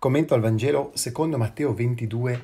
Commento al Vangelo secondo Matteo 22,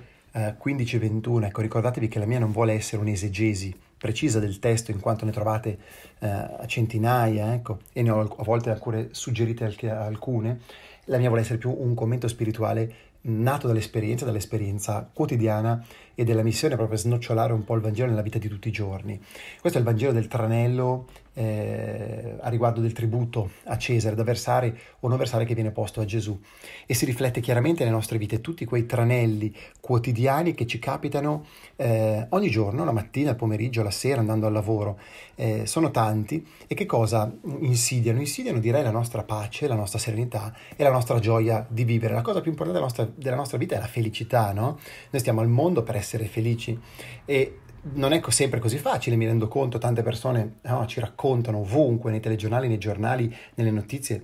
15 eh, e 21. Ecco, ricordatevi che la mia non vuole essere un'esegesi precisa del testo in quanto ne trovate eh, a centinaia, ecco, e ne ho a volte alcune suggerite alcune la mia vuole essere più un commento spirituale nato dall'esperienza, dall'esperienza quotidiana e della missione proprio snocciolare un po' il Vangelo nella vita di tutti i giorni. Questo è il Vangelo del tranello eh, a riguardo del tributo a Cesare da versare o non versare che viene posto a Gesù e si riflette chiaramente nelle nostre vite tutti quei tranelli quotidiani che ci capitano eh, ogni giorno, la mattina, il pomeriggio, la sera, andando al lavoro. Eh, sono tanti e che cosa insidiano? Insidiano direi la nostra pace, la nostra serenità e la nostra nostra gioia di vivere. La cosa più importante della nostra, della nostra vita è la felicità, no? Noi stiamo al mondo per essere felici e non è sempre così facile, mi rendo conto, tante persone no, ci raccontano ovunque, nei telegiornali, nei giornali, nelle notizie,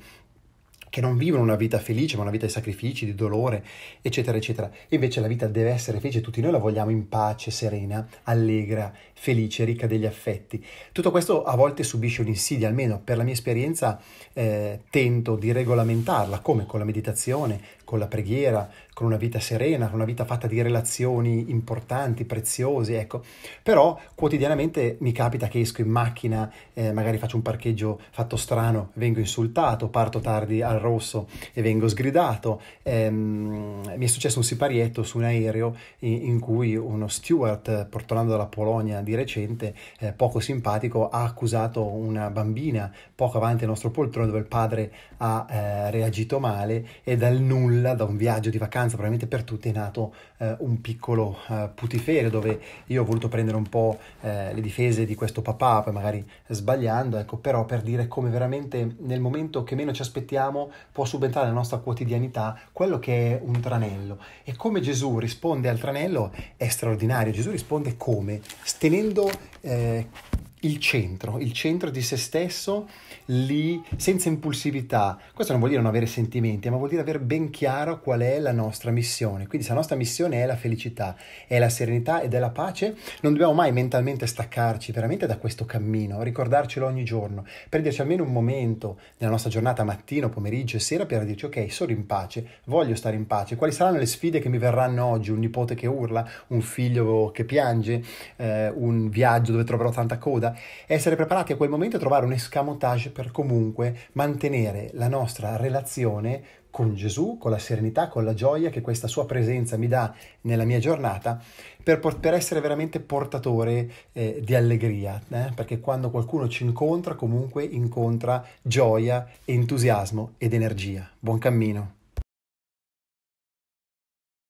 che non vivono una vita felice, ma una vita di sacrifici, di dolore, eccetera, eccetera. Invece la vita deve essere felice, tutti noi la vogliamo in pace, serena, allegra, felice, ricca degli affetti. Tutto questo a volte subisce un'insidia, almeno per la mia esperienza eh, tento di regolamentarla, come con la meditazione, con la preghiera, con una vita serena, con una vita fatta di relazioni importanti, preziose, ecco. Però quotidianamente mi capita che esco in macchina, eh, magari faccio un parcheggio fatto strano, vengo insultato, parto tardi al rosso e vengo sgridato. Ehm, mi è successo un siparietto su un aereo in, in cui uno steward, portando dalla Polonia di recente, eh, poco simpatico, ha accusato una bambina poco avanti al nostro poltrone dove il padre ha eh, reagito male e dal nulla nulla da un viaggio di vacanza, probabilmente per tutti è nato eh, un piccolo eh, putiferio dove io ho voluto prendere un po' eh, le difese di questo papà, poi magari sbagliando, ecco, però per dire come veramente nel momento che meno ci aspettiamo può subentrare la nostra quotidianità quello che è un tranello e come Gesù risponde al tranello è straordinario, Gesù risponde come? Stenendo eh, il centro, il centro di se stesso, lì, senza impulsività. Questo non vuol dire non avere sentimenti, ma vuol dire avere ben chiaro qual è la nostra missione. Quindi se la nostra missione è la felicità, è la serenità ed è la pace, non dobbiamo mai mentalmente staccarci veramente da questo cammino, ricordarcelo ogni giorno, prenderci almeno un momento nella nostra giornata, mattino, pomeriggio e sera per dirci ok, sono in pace, voglio stare in pace, quali saranno le sfide che mi verranno oggi? Un nipote che urla, un figlio che piange, eh, un viaggio dove troverò tanta coda? essere preparati a quel momento e trovare un escamotage per comunque mantenere la nostra relazione con Gesù, con la serenità, con la gioia che questa sua presenza mi dà nella mia giornata, per, por- per essere veramente portatore eh, di allegria, eh? perché quando qualcuno ci incontra comunque incontra gioia, entusiasmo ed energia. Buon cammino!